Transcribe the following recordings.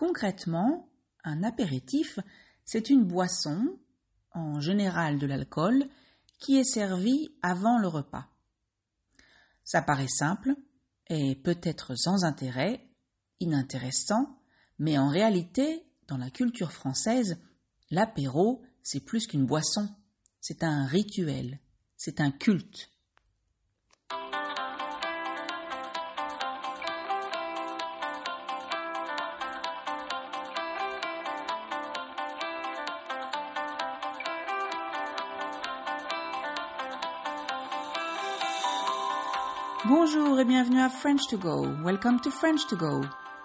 Concrètement, un apéritif, c'est une boisson, en général de l'alcool, qui est servie avant le repas. Ça paraît simple, et peut-être sans intérêt, inintéressant, mais en réalité, dans la culture française, l'apéro, c'est plus qu'une boisson, c'est un rituel, c'est un culte. Bonjour et bienvenue à French to Go. Welcome to French to Go.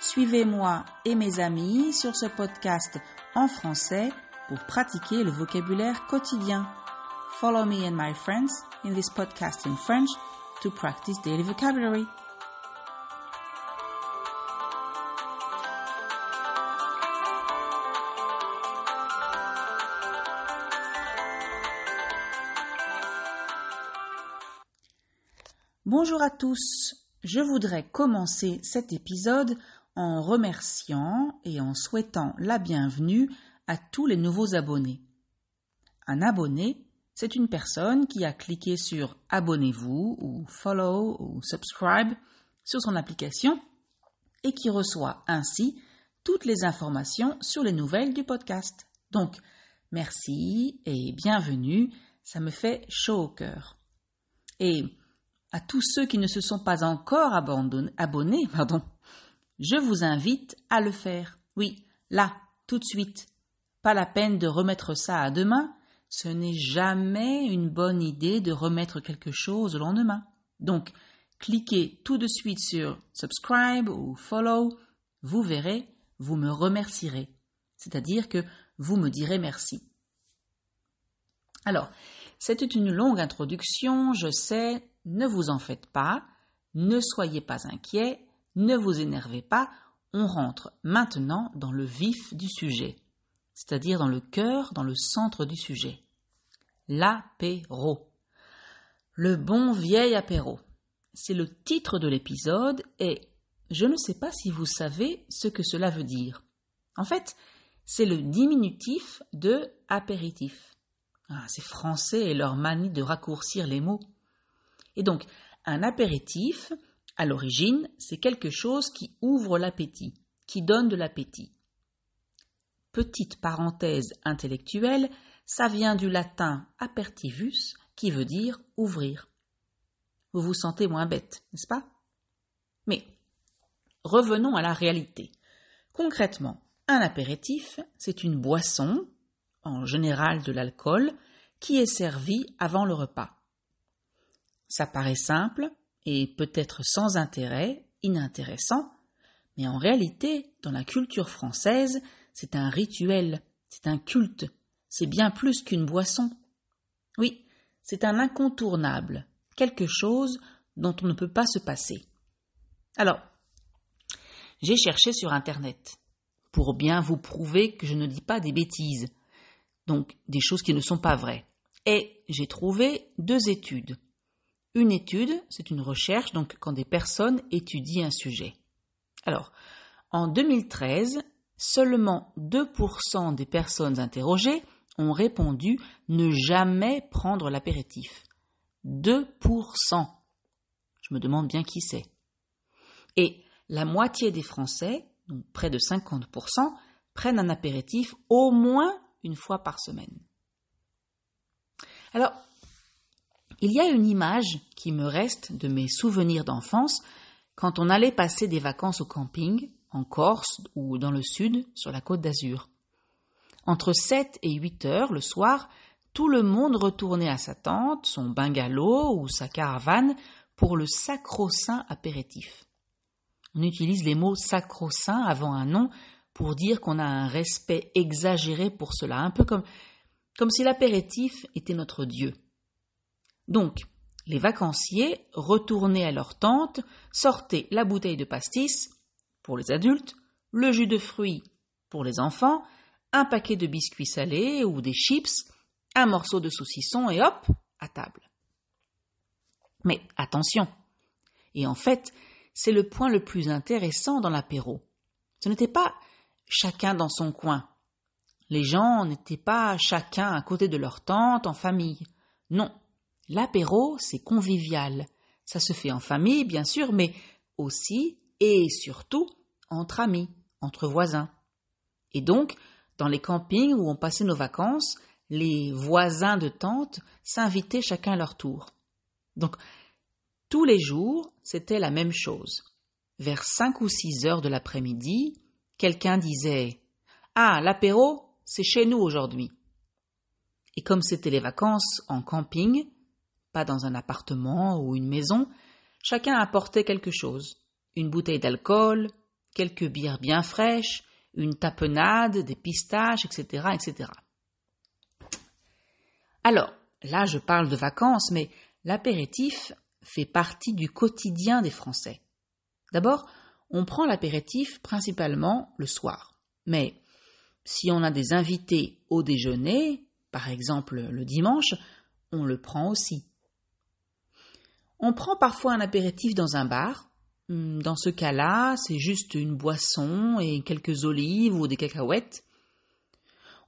Suivez-moi et mes amis sur ce podcast en français pour pratiquer le vocabulaire quotidien. Follow me and my friends in this podcast in French to practice daily vocabulary. Bonjour à tous. Je voudrais commencer cet épisode en remerciant et en souhaitant la bienvenue à tous les nouveaux abonnés. Un abonné, c'est une personne qui a cliqué sur abonnez-vous ou follow ou subscribe sur son application et qui reçoit ainsi toutes les informations sur les nouvelles du podcast. Donc, merci et bienvenue, ça me fait chaud au cœur. Et à tous ceux qui ne se sont pas encore abonnés, pardon, je vous invite à le faire. Oui, là, tout de suite. Pas la peine de remettre ça à demain. Ce n'est jamais une bonne idée de remettre quelque chose au lendemain. Donc, cliquez tout de suite sur subscribe ou follow. Vous verrez, vous me remercierez. C'est-à-dire que vous me direz merci. Alors, c'était une longue introduction, je sais, ne vous en faites pas, ne soyez pas inquiets, ne vous énervez pas, on rentre maintenant dans le vif du sujet, c'est-à-dire dans le cœur, dans le centre du sujet. L'apéro. Le bon vieil apéro. C'est le titre de l'épisode et je ne sais pas si vous savez ce que cela veut dire. En fait, c'est le diminutif de apéritif. Ah, ces Français et leur manie de raccourcir les mots. Et donc, un apéritif, à l'origine, c'est quelque chose qui ouvre l'appétit, qui donne de l'appétit. Petite parenthèse intellectuelle, ça vient du latin apertivus, qui veut dire ouvrir. Vous vous sentez moins bête, n'est-ce pas Mais revenons à la réalité. Concrètement, un apéritif, c'est une boisson, en général de l'alcool, qui est servie avant le repas. Ça paraît simple et peut-être sans intérêt, inintéressant, mais en réalité, dans la culture française, c'est un rituel, c'est un culte, c'est bien plus qu'une boisson. Oui, c'est un incontournable, quelque chose dont on ne peut pas se passer. Alors, j'ai cherché sur Internet pour bien vous prouver que je ne dis pas des bêtises, donc des choses qui ne sont pas vraies. Et j'ai trouvé deux études. Une étude, c'est une recherche, donc quand des personnes étudient un sujet. Alors, en 2013, seulement 2% des personnes interrogées ont répondu ne jamais prendre l'apéritif. 2%. Je me demande bien qui c'est. Et la moitié des Français, donc près de 50%, prennent un apéritif au moins une fois par semaine. Alors, il y a une image qui me reste de mes souvenirs d'enfance quand on allait passer des vacances au camping, en Corse ou dans le sud, sur la côte d'Azur. Entre 7 et 8 heures le soir, tout le monde retournait à sa tente, son bungalow ou sa caravane pour le sacro-saint apéritif. On utilise les mots sacro-saint avant un nom pour dire qu'on a un respect exagéré pour cela, un peu comme, comme si l'apéritif était notre Dieu. Donc, les vacanciers, retournaient à leur tente, sortaient la bouteille de pastis pour les adultes, le jus de fruits pour les enfants, un paquet de biscuits salés ou des chips, un morceau de saucisson et hop, à table. Mais attention. Et en fait, c'est le point le plus intéressant dans l'apéro. Ce n'était pas chacun dans son coin. Les gens n'étaient pas chacun à côté de leur tente en famille. Non, L'apéro, c'est convivial. Ça se fait en famille, bien sûr, mais aussi et surtout entre amis, entre voisins. Et donc, dans les campings où on passait nos vacances, les voisins de tente s'invitaient chacun à leur tour. Donc, tous les jours, c'était la même chose. Vers cinq ou six heures de l'après-midi, quelqu'un disait Ah, l'apéro, c'est chez nous aujourd'hui. Et comme c'était les vacances en camping, pas dans un appartement ou une maison, chacun apportait quelque chose une bouteille d'alcool, quelques bières bien fraîches, une tapenade, des pistaches, etc., etc. Alors, là je parle de vacances, mais l'apéritif fait partie du quotidien des Français. D'abord, on prend l'apéritif principalement le soir. Mais si on a des invités au déjeuner, par exemple le dimanche, on le prend aussi. On prend parfois un apéritif dans un bar. Hmm, dans ce cas-là, c'est juste une boisson et quelques olives ou des cacahuètes.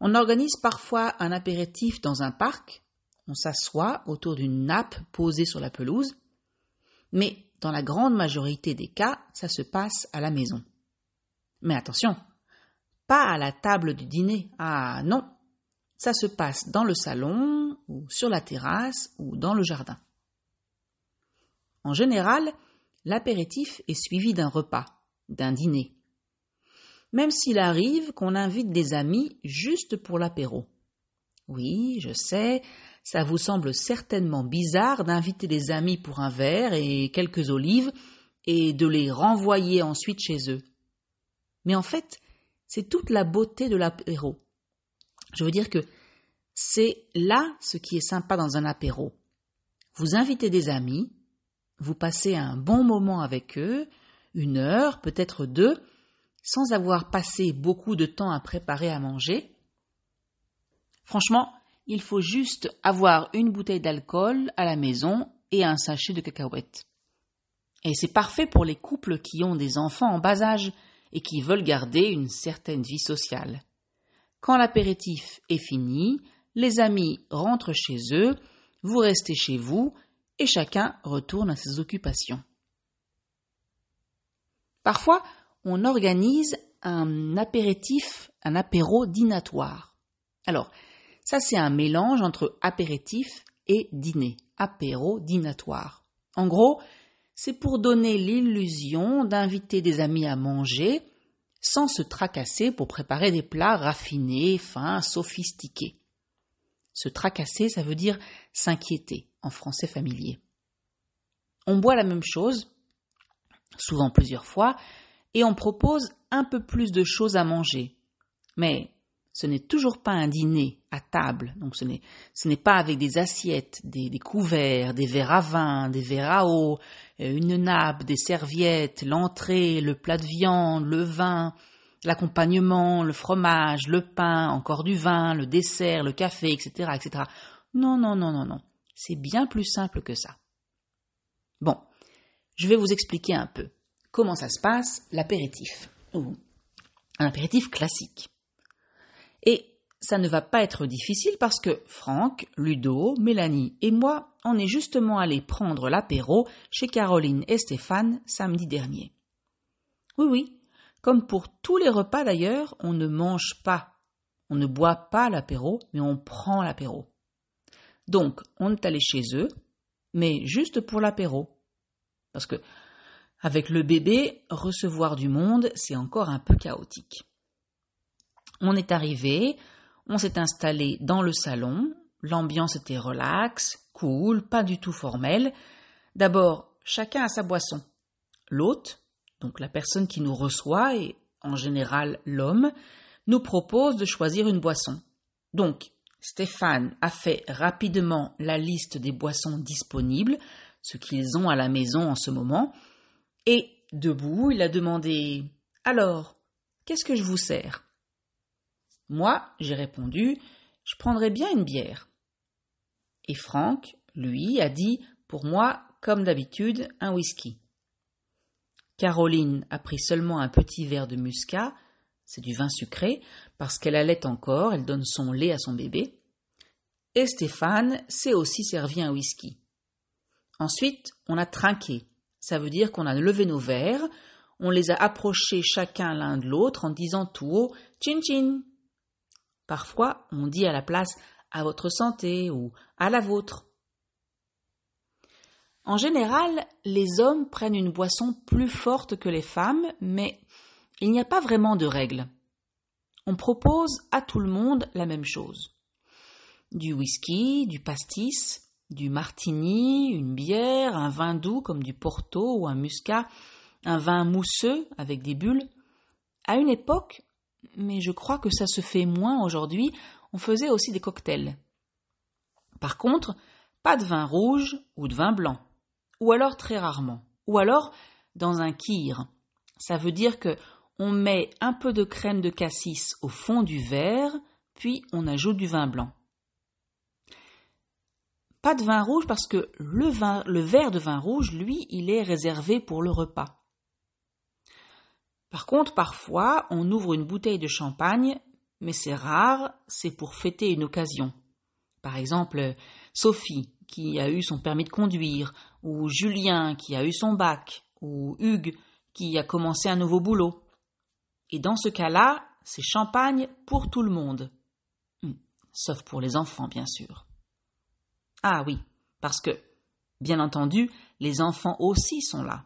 On organise parfois un apéritif dans un parc. On s'assoit autour d'une nappe posée sur la pelouse. Mais dans la grande majorité des cas, ça se passe à la maison. Mais attention, pas à la table du dîner. Ah non, ça se passe dans le salon ou sur la terrasse ou dans le jardin. En général, l'apéritif est suivi d'un repas, d'un dîner. Même s'il arrive qu'on invite des amis juste pour l'apéro. Oui, je sais, ça vous semble certainement bizarre d'inviter des amis pour un verre et quelques olives et de les renvoyer ensuite chez eux. Mais en fait, c'est toute la beauté de l'apéro. Je veux dire que c'est là ce qui est sympa dans un apéro. Vous invitez des amis, vous passez un bon moment avec eux, une heure, peut-être deux, sans avoir passé beaucoup de temps à préparer à manger. Franchement, il faut juste avoir une bouteille d'alcool à la maison et un sachet de cacahuètes. Et c'est parfait pour les couples qui ont des enfants en bas âge et qui veulent garder une certaine vie sociale. Quand l'apéritif est fini, les amis rentrent chez eux, vous restez chez vous et chacun retourne à ses occupations. Parfois, on organise un apéritif, un apéro dînatoire. Alors, ça c'est un mélange entre apéritif et dîner, apéro dînatoire. En gros, c'est pour donner l'illusion d'inviter des amis à manger sans se tracasser pour préparer des plats raffinés, fins, sophistiqués. Se tracasser, ça veut dire s'inquiéter, en français familier. On boit la même chose, souvent plusieurs fois, et on propose un peu plus de choses à manger. Mais ce n'est toujours pas un dîner à table, donc ce n'est, ce n'est pas avec des assiettes, des, couverts, des verres à vin, des verres à eau, euh, une nappe, des serviettes, l'entrée, le plat de viande, le vin, l'accompagnement, le fromage, le pain, encore du vin, le dessert, le café, etc., etc. Non, non, non, non, non. C'est bien plus simple que ça. Bon, je vais vous expliquer un peu comment ça se passe l'apéritif, un apéritif classique. Et ça ne va pas être difficile parce que Franck, Ludo, Mélanie et moi, on est justement allés prendre l'apéro chez Caroline et Stéphane samedi dernier. Oui, oui, comme pour tous les repas d'ailleurs, on ne mange pas, on ne boit pas l'apéro, mais on prend l'apéro. Donc, on est allé chez eux, mais juste pour l'apéro. Parce que, avec le bébé, recevoir du monde, c'est encore un peu chaotique. On est arrivé, on s'est installé dans le salon, l'ambiance était relaxe, cool, pas du tout formelle. D'abord, chacun a sa boisson. L'hôte, donc la personne qui nous reçoit, et en général l'homme, nous propose de choisir une boisson. Donc, Stéphane a fait rapidement la liste des boissons disponibles, ce qu'ils ont à la maison en ce moment, et, debout, il a demandé Alors, qu'est-ce que je vous sers Moi, j'ai répondu Je prendrais bien une bière. Et Franck, lui, a dit Pour moi, comme d'habitude, un whisky. Caroline a pris seulement un petit verre de muscat c'est du vin sucré, parce qu'elle allait encore, elle donne son lait à son bébé. Et Stéphane s'est aussi servi un whisky. Ensuite, on a trinqué. Ça veut dire qu'on a levé nos verres, on les a approchés chacun l'un de l'autre en disant tout haut Chin chin. Parfois, on dit à la place à votre santé ou à la vôtre. En général, les hommes prennent une boisson plus forte que les femmes, mais il n'y a pas vraiment de règles. On propose à tout le monde la même chose. Du whisky, du pastis, du martini, une bière, un vin doux comme du porto ou un muscat, un vin mousseux avec des bulles. À une époque, mais je crois que ça se fait moins aujourd'hui, on faisait aussi des cocktails. Par contre, pas de vin rouge ou de vin blanc, ou alors très rarement, ou alors dans un kir. Ça veut dire que on met un peu de crème de cassis au fond du verre, puis on ajoute du vin blanc. Pas de vin rouge parce que le, vin, le verre de vin rouge, lui, il est réservé pour le repas. Par contre, parfois, on ouvre une bouteille de champagne, mais c'est rare, c'est pour fêter une occasion. Par exemple, Sophie, qui a eu son permis de conduire, ou Julien, qui a eu son bac, ou Hugues, qui a commencé un nouveau boulot. Et dans ce cas-là, c'est champagne pour tout le monde. Hum, sauf pour les enfants, bien sûr. Ah oui, parce que, bien entendu, les enfants aussi sont là.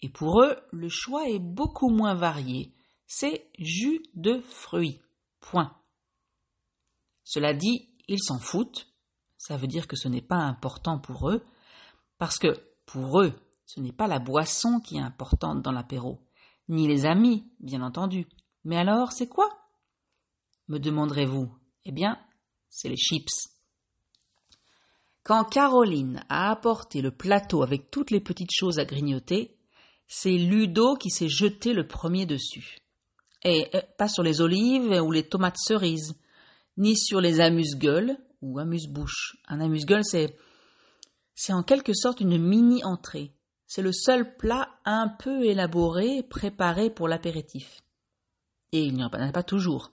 Et pour eux, le choix est beaucoup moins varié. C'est jus de fruits. Point. Cela dit, ils s'en foutent. Ça veut dire que ce n'est pas important pour eux. Parce que, pour eux, ce n'est pas la boisson qui est importante dans l'apéro ni les amis, bien entendu. Mais alors, c'est quoi me demanderez-vous Eh bien, c'est les chips. Quand Caroline a apporté le plateau avec toutes les petites choses à grignoter, c'est Ludo qui s'est jeté le premier dessus. Et euh, pas sur les olives ou les tomates cerises, ni sur les amuse-gueules ou amuse-bouches. Un amuse-gueule, c'est c'est en quelque sorte une mini-entrée c'est le seul plat un peu élaboré préparé pour l'apéritif. Et il n'y en a pas toujours.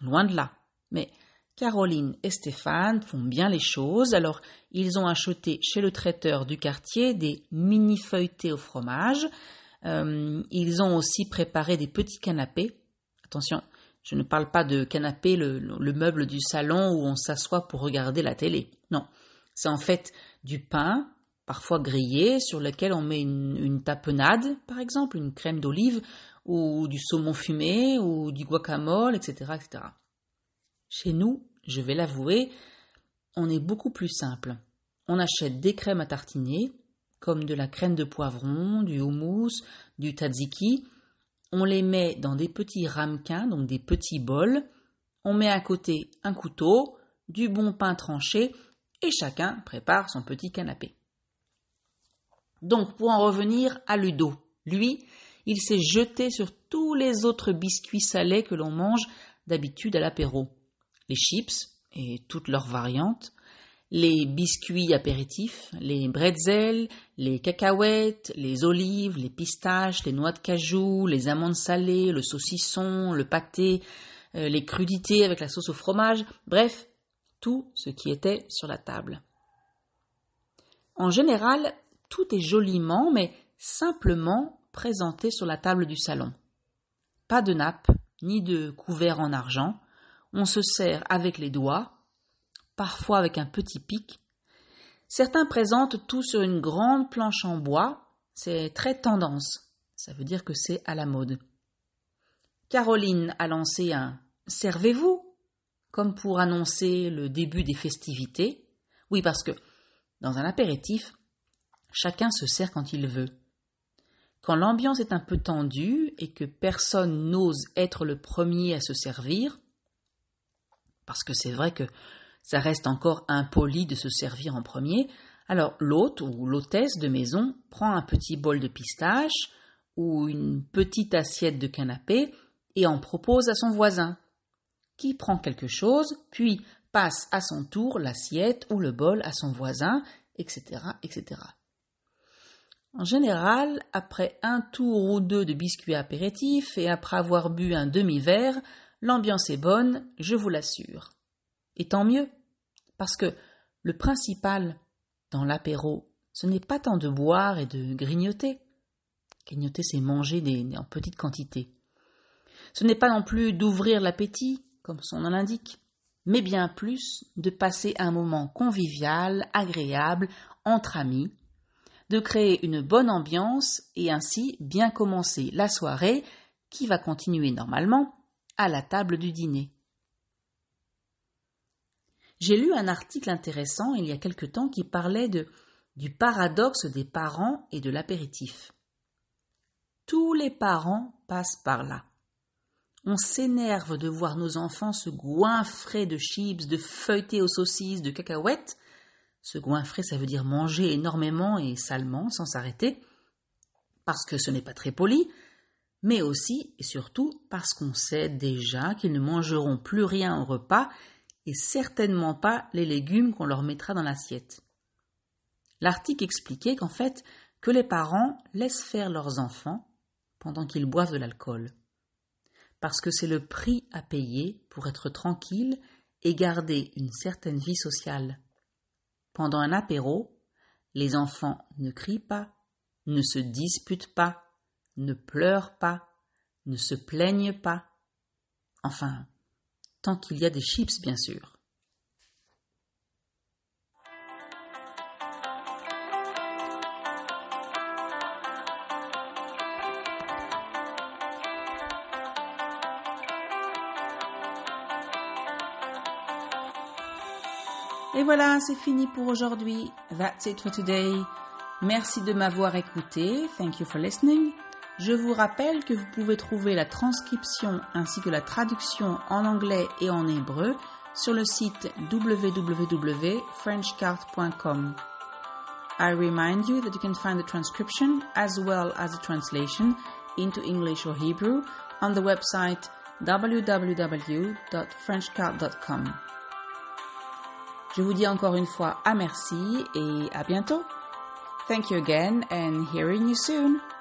Loin de là. Mais Caroline et Stéphane font bien les choses, alors ils ont acheté chez le traiteur du quartier des mini feuilletés au fromage. Euh, ils ont aussi préparé des petits canapés. Attention, je ne parle pas de canapé, le meuble du salon où on s'assoit pour regarder la télé. Non, c'est en fait du pain, parfois grillées, sur lesquelles on met une, tapenade, par exemple, une crème d'olive, ou du saumon fumé, ou du guacamole, etc. etc. Chez nous, je vais l'avouer, on est beaucoup plus simple. On achète des crèmes à tartiner, comme de la crème de poivron, du houmous, du tzatziki. On les met dans des petits ramequins, donc des petits bols. On met à côté un couteau, du bon pain tranché, et chacun prépare son petit canapé. Donc, pour en revenir à Ludo, lui, il s'est jeté sur tous les autres biscuits salés que l'on mange d'habitude à l'apéro. Les chips et toutes leurs variantes, les biscuits apéritifs, les bretzels, les cacahuètes, les olives, les pistaches, les noix de cajou, les amandes salées, le saucisson, le pâté, euh, les crudités avec la sauce au fromage, bref, tout ce qui était sur la table. En général, tout est joliment, mais simplement présenté sur la table du salon. Pas de nappe, ni de couvert en argent, on se sert avec les doigts, parfois avec un petit pic. Certains présentent tout sur une grande planche en bois, c'est très tendance, ça veut dire que c'est à la mode. Caroline a lancé un Servez-vous comme pour annoncer le début des festivités. Oui, parce que dans un apéritif, Chacun se sert quand il veut. Quand l'ambiance est un peu tendue et que personne n'ose être le premier à se servir, parce que c'est vrai que ça reste encore impoli de se servir en premier, alors l'hôte ou l'hôtesse de maison prend un petit bol de pistache ou une petite assiette de canapé et en propose à son voisin, qui prend quelque chose, puis passe à son tour l'assiette ou le bol à son voisin, etc., etc. En général, après un tour ou deux de biscuits apéritifs et après avoir bu un demi-verre, l'ambiance est bonne, je vous l'assure. Et tant mieux, parce que le principal dans l'apéro, ce n'est pas tant de boire et de grignoter. Grignoter, c'est manger des, en petite quantité. Ce n'est pas non plus d'ouvrir l'appétit, comme son nom l'indique, mais bien plus de passer un moment convivial, agréable, entre amis, de créer une bonne ambiance et ainsi bien commencer la soirée qui va continuer normalement à la table du dîner. J'ai lu un article intéressant il y a quelque temps qui parlait de du paradoxe des parents et de l'apéritif. Tous les parents passent par là. On s'énerve de voir nos enfants se goinfrer de chips, de feuilletés aux saucisses, de cacahuètes, se goinfrer, ça veut dire manger énormément et salement, sans s'arrêter, parce que ce n'est pas très poli, mais aussi et surtout parce qu'on sait déjà qu'ils ne mangeront plus rien au repas et certainement pas les légumes qu'on leur mettra dans l'assiette. L'article expliquait qu'en fait, que les parents laissent faire leurs enfants pendant qu'ils boivent de l'alcool. Parce que c'est le prix à payer pour être tranquille et garder une certaine vie sociale. Pendant un apéro, les enfants ne crient pas, ne se disputent pas, ne pleurent pas, ne se plaignent pas. Enfin, tant qu'il y a des chips, bien sûr. Et voilà, c'est fini pour aujourd'hui. That's it for today. Merci de m'avoir écouté. Thank you for listening. Je vous rappelle que vous pouvez trouver la transcription ainsi que la traduction en anglais et en hébreu sur le site www.frenchcart.com. I remind you that you can find the transcription as well as the translation into English or Hebrew on the website www.frenchcart.com. Je vous dis encore une fois à merci et à bientôt. Thank you again and hearing you soon.